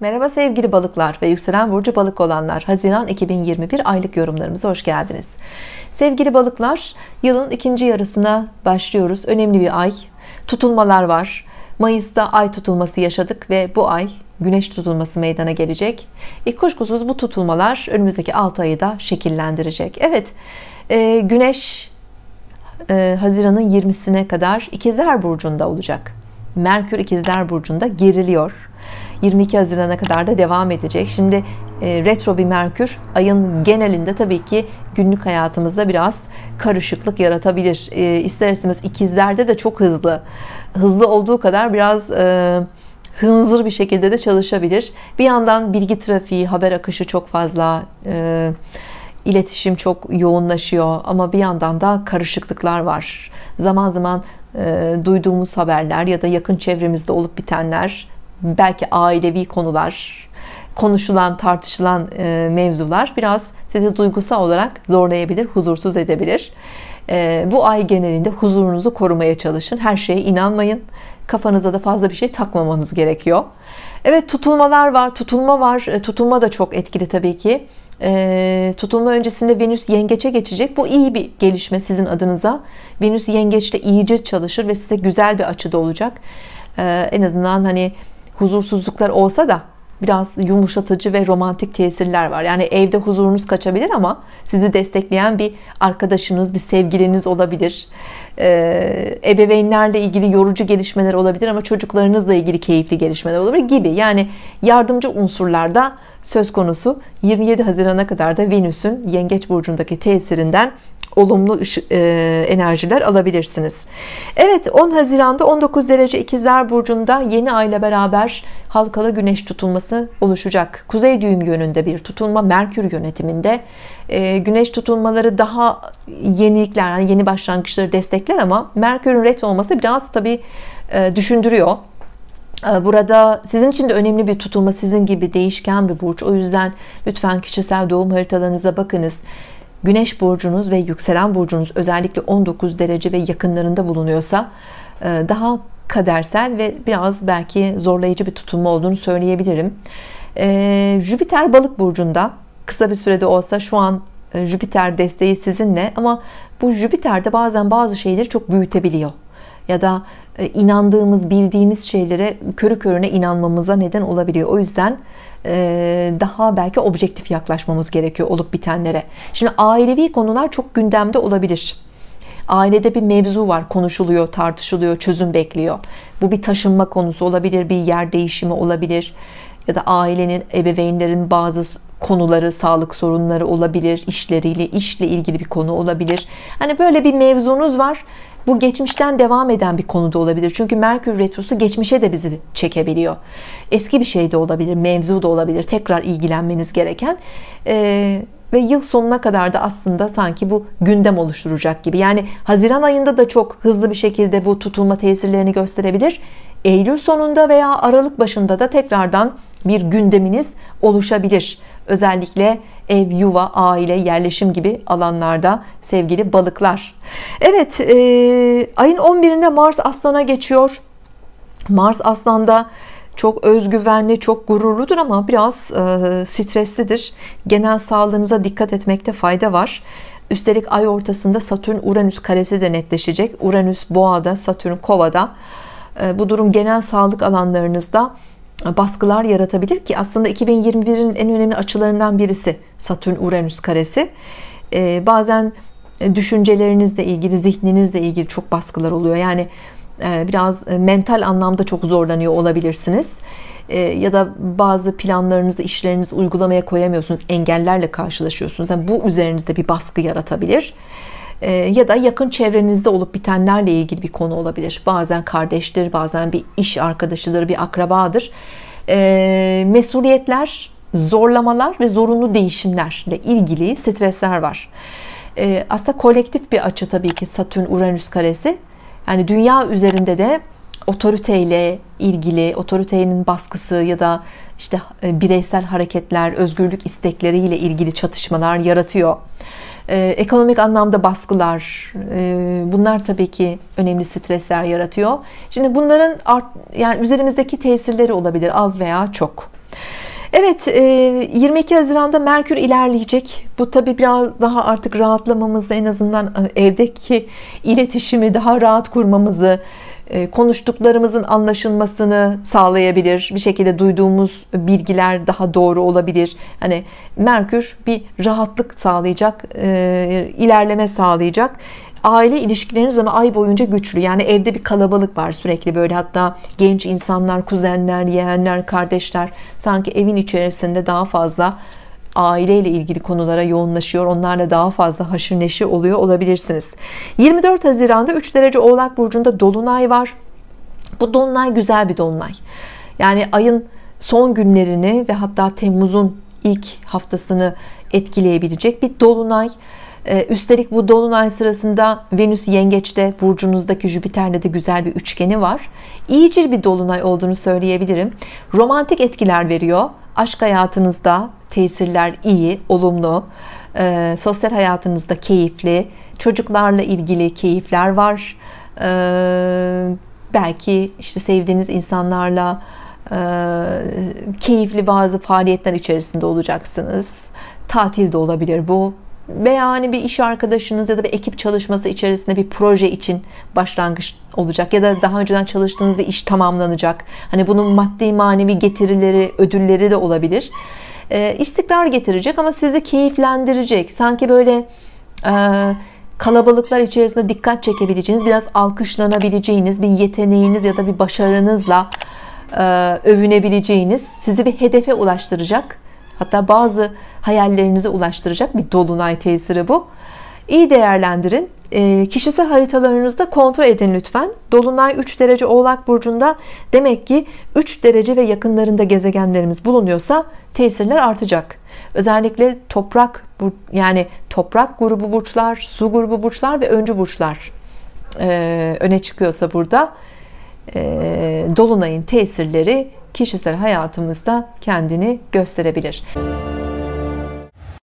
Merhaba sevgili balıklar ve yükselen burcu balık olanlar. Haziran 2021 aylık yorumlarımıza hoş geldiniz. Sevgili balıklar, yılın ikinci yarısına başlıyoruz. Önemli bir ay. Tutulmalar var. Mayıs'ta ay tutulması yaşadık ve bu ay güneş tutulması meydana gelecek. E, kuşkusuz bu tutulmalar önümüzdeki 6 ayı da şekillendirecek. Evet, e, güneş e, Haziran'ın 20'sine kadar ikizler Burcu'nda olacak. Merkür ikizler Burcu'nda geriliyor. 22 Haziran'a kadar da devam edecek. Şimdi e, retro bir Merkür ayın genelinde tabii ki günlük hayatımızda biraz karışıklık yaratabilir. E, ister istemez ikizlerde de çok hızlı. Hızlı olduğu kadar biraz... E, hınzır bir şekilde de çalışabilir. Bir yandan bilgi trafiği, haber akışı çok fazla, e, iletişim çok yoğunlaşıyor ama bir yandan da karışıklıklar var. Zaman zaman e, duyduğumuz haberler ya da yakın çevremizde olup bitenler belki ailevi konular, konuşulan, tartışılan e, mevzular biraz sizi duygusal olarak zorlayabilir, huzursuz edebilir. E, bu ay genelinde huzurunuzu korumaya çalışın. Her şeye inanmayın. Kafanıza da fazla bir şey takmamanız gerekiyor. Evet tutulmalar var, tutulma var. E, tutulma da çok etkili tabii ki. E, tutulma öncesinde Venüs yengeçe geçecek. Bu iyi bir gelişme sizin adınıza. Venüs yengeçte iyice çalışır ve size güzel bir açıda olacak. E, en azından hani huzursuzluklar olsa da biraz yumuşatıcı ve romantik tesirler var. Yani evde huzurunuz kaçabilir ama sizi destekleyen bir arkadaşınız, bir sevgiliniz olabilir. Ee, ebeveynlerle ilgili yorucu gelişmeler olabilir ama çocuklarınızla ilgili keyifli gelişmeler olabilir gibi. Yani yardımcı unsurlarda söz konusu 27 Haziran'a kadar da Venüs'ün Yengeç Burcu'ndaki tesirinden olumlu e, enerjiler alabilirsiniz. Evet 10 Haziran'da 19 derece ikizler burcunda yeni ay beraber halkalı güneş tutulması oluşacak. Kuzey düğüm yönünde bir tutulma Merkür yönetiminde e, güneş tutulmaları daha yenilikler yani yeni başlangıçları destekler ama Merkür'ün ret olması biraz tabi e, düşündürüyor. Burada sizin için de önemli bir tutulma sizin gibi değişken bir burç. O yüzden lütfen kişisel doğum haritalarınıza bakınız Güneş burcunuz ve yükselen burcunuz özellikle 19 derece ve yakınlarında bulunuyorsa e, daha kadersel ve biraz belki zorlayıcı bir tutulma olduğunu söyleyebilirim. E, Jüpiter balık burcunda kısa bir sürede olsa şu an e, Jüpiter desteği sizinle ama bu de bazen bazı şeyleri çok büyütebiliyor ya da e, inandığımız, bildiğimiz şeylere körü körüne inanmamıza neden olabiliyor. O yüzden e, daha belki objektif yaklaşmamız gerekiyor olup bitenlere. Şimdi ailevi konular çok gündemde olabilir. Ailede bir mevzu var, konuşuluyor, tartışılıyor, çözüm bekliyor. Bu bir taşınma konusu olabilir, bir yer değişimi olabilir ya da ailenin, ebeveynlerin bazı konuları, sağlık sorunları olabilir, işleriyle, işle ilgili bir konu olabilir. Hani böyle bir mevzunuz var. Bu geçmişten devam eden bir konuda olabilir. Çünkü Merkür Retrosu geçmişe de bizi çekebiliyor. Eski bir şey de olabilir, mevzu da olabilir. Tekrar ilgilenmeniz gereken. Ee, ve yıl sonuna kadar da aslında sanki bu gündem oluşturacak gibi. Yani Haziran ayında da çok hızlı bir şekilde bu tutulma tesirlerini gösterebilir. Eylül sonunda veya Aralık başında da tekrardan bir gündeminiz oluşabilir. Özellikle ev, yuva, aile, yerleşim gibi alanlarda sevgili balıklar. Evet e, ayın 11'inde Mars Aslan'a geçiyor. Mars Aslan'da çok özgüvenli, çok gururludur ama biraz e, streslidir. Genel sağlığınıza dikkat etmekte fayda var. Üstelik ay ortasında Satürn-Uranüs karesi de netleşecek. Uranüs boğada, Satürn kovada. E, bu durum genel sağlık alanlarınızda baskılar yaratabilir ki aslında 2021'in en önemli açılarından birisi Satürn Uranüs karesi. Ee, bazen e, düşüncelerinizle ilgili, zihninizle ilgili çok baskılar oluyor. Yani e, biraz e, mental anlamda çok zorlanıyor olabilirsiniz. Ee, ya da bazı planlarınızı, işlerinizi uygulamaya koyamıyorsunuz. Engellerle karşılaşıyorsunuz. Yani bu üzerinizde bir baskı yaratabilir. E, ee, ya da yakın çevrenizde olup bitenlerle ilgili bir konu olabilir. Bazen kardeştir, bazen bir iş arkadaşıdır, bir akrabadır. Ee, mesuliyetler, zorlamalar ve zorunlu değişimlerle ilgili stresler var. Ee, aslında kolektif bir açı tabii ki Satürn-Uranüs karesi. Yani dünya üzerinde de otoriteyle ilgili, otoritenin baskısı ya da işte e, bireysel hareketler, özgürlük istekleriyle ilgili çatışmalar yaratıyor e, ekonomik anlamda baskılar e, bunlar tabii ki önemli stresler yaratıyor. Şimdi bunların art, yani üzerimizdeki tesirleri olabilir az veya çok. Evet 22 e, Haziran'da Merkür ilerleyecek. Bu tabii biraz daha artık rahatlamamızı en azından e, evdeki iletişimi daha rahat kurmamızı e, konuştuklarımızın anlaşılmasını sağlayabilir. Bir şekilde duyduğumuz bilgiler daha doğru olabilir. Hani Merkür bir rahatlık sağlayacak, e, ilerleme sağlayacak. Aile ilişkileriniz ama ay boyunca güçlü. Yani evde bir kalabalık var sürekli böyle hatta genç insanlar, kuzenler, yeğenler, kardeşler sanki evin içerisinde daha fazla aileyle ilgili konulara yoğunlaşıyor. Onlarla daha fazla haşır neşir oluyor olabilirsiniz. 24 Haziran'da 3 derece Oğlak Burcu'nda Dolunay var. Bu Dolunay güzel bir Dolunay. Yani ayın son günlerini ve hatta Temmuz'un ilk haftasını etkileyebilecek bir Dolunay. Ee, üstelik bu dolunay sırasında Venüs yengeçte burcunuzdaki Jüpiter'le de güzel bir üçgeni var. İyicil bir dolunay olduğunu söyleyebilirim. Romantik etkiler veriyor Aşk hayatınızda tesirler iyi, olumlu. E, sosyal hayatınızda keyifli. Çocuklarla ilgili keyifler var. E, belki işte sevdiğiniz insanlarla e, keyifli bazı faaliyetler içerisinde olacaksınız. Tatil de olabilir bu veya hani bir iş arkadaşınız ya da bir ekip çalışması içerisinde bir proje için başlangıç olacak ya da daha önceden çalıştığınız bir iş tamamlanacak. Hani bunun maddi manevi getirileri, ödülleri de olabilir. Ee, istikrar getirecek ama sizi keyiflendirecek. Sanki böyle e, kalabalıklar içerisinde dikkat çekebileceğiniz, biraz alkışlanabileceğiniz bir yeteneğiniz ya da bir başarınızla e, övünebileceğiniz, sizi bir hedefe ulaştıracak hatta bazı hayallerinize ulaştıracak bir dolunay tesiri bu İyi değerlendirin e, kişisel haritalarınızda kontrol edin lütfen dolunay 3 derece oğlak burcunda demek ki 3 derece ve yakınlarında gezegenlerimiz bulunuyorsa tesirler artacak özellikle toprak yani toprak grubu burçlar su grubu burçlar ve öncü burçlar e, öne çıkıyorsa burada e, dolunayın tesirleri kişisel hayatımızda kendini gösterebilir.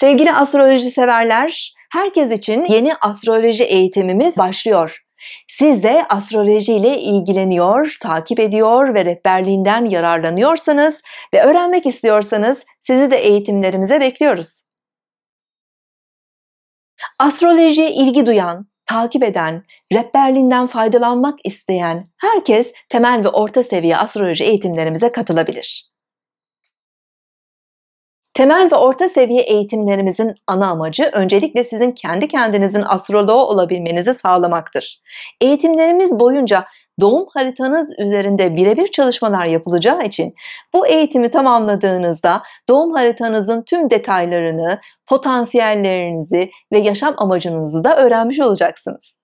Sevgili astroloji severler, herkes için yeni astroloji eğitimimiz başlıyor. Siz de astroloji ile ilgileniyor, takip ediyor ve rehberliğinden yararlanıyorsanız ve öğrenmek istiyorsanız sizi de eğitimlerimize bekliyoruz. Astrolojiye ilgi duyan, takip eden rehberliğinden faydalanmak isteyen herkes temel ve orta seviye astroloji eğitimlerimize katılabilir. Temel ve orta seviye eğitimlerimizin ana amacı öncelikle sizin kendi kendinizin astroloğu olabilmenizi sağlamaktır. Eğitimlerimiz boyunca doğum haritanız üzerinde birebir çalışmalar yapılacağı için bu eğitimi tamamladığınızda doğum haritanızın tüm detaylarını, potansiyellerinizi ve yaşam amacınızı da öğrenmiş olacaksınız.